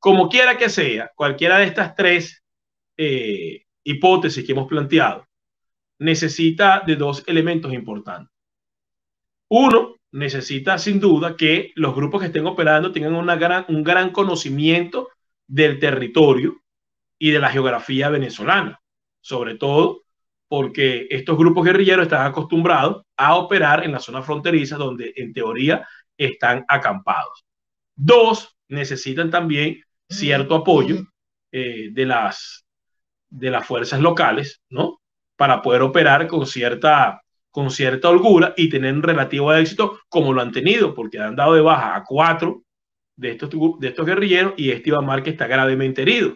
Como quiera que sea, cualquiera de estas tres eh, hipótesis que hemos planteado necesita de dos elementos importantes. Uno, necesita sin duda que los grupos que estén operando tengan un gran conocimiento del territorio y de la geografía venezolana, sobre todo porque estos grupos guerrilleros están acostumbrados a operar en la zona fronteriza donde en teoría están acampados. Dos, necesitan también cierto apoyo eh, de, las, de las fuerzas locales, ¿no? Para poder operar con cierta, con cierta holgura y tener un relativo éxito como lo han tenido, porque han dado de baja a cuatro de estos, de estos guerrilleros y este Iván Márquez está gravemente herido.